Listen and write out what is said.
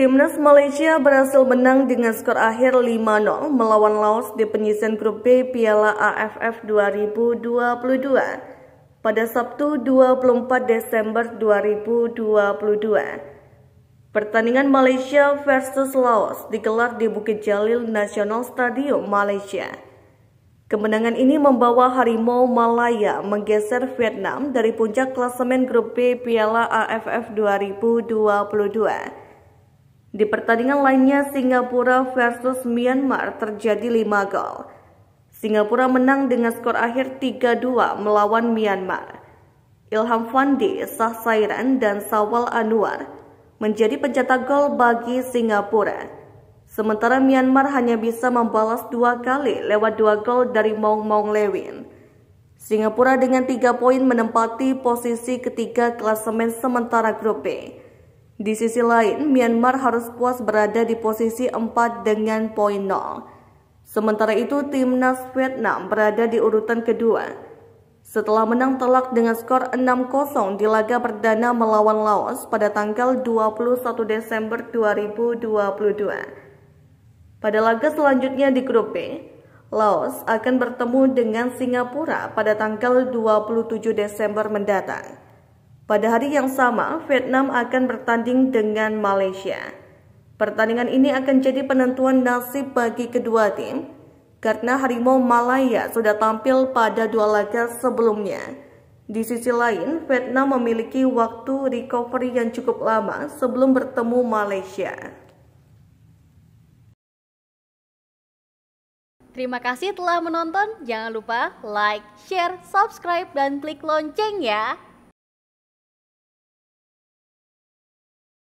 Timnas Malaysia berhasil menang dengan skor akhir 5-0 melawan Laos di penyisian grup B Piala AFF 2022 pada Sabtu 24 Desember 2022. Pertandingan Malaysia versus Laos digelar di Bukit Jalil National Stadium Malaysia. Kemenangan ini membawa Harimau Malaya menggeser Vietnam dari puncak klasemen grup B Piala AFF 2022. Di pertandingan lainnya Singapura versus Myanmar terjadi 5 gol. Singapura menang dengan skor akhir 3-2 melawan Myanmar. Ilham Fandi, Sah Sairan, dan Sawal Anwar menjadi pencetak gol bagi Singapura. Sementara Myanmar hanya bisa membalas dua kali lewat dua gol dari Maung Maung Lewin. Singapura dengan tiga poin menempati posisi ketiga klasemen sementara grup B. Di sisi lain, Myanmar harus puas berada di posisi 4 dengan poin 0. Sementara itu, timnas Vietnam berada di urutan kedua. Setelah menang telak dengan skor 6-0 di laga perdana melawan Laos pada tanggal 21 Desember 2022. Pada laga selanjutnya di grup B, Laos akan bertemu dengan Singapura pada tanggal 27 Desember mendatang. Pada hari yang sama, Vietnam akan bertanding dengan Malaysia. Pertandingan ini akan jadi penentuan nasib bagi kedua tim karena Harimau Malaya sudah tampil pada dua laga sebelumnya. Di sisi lain, Vietnam memiliki waktu recovery yang cukup lama sebelum bertemu Malaysia. Terima kasih telah menonton. Jangan lupa like, share, subscribe, dan klik lonceng ya.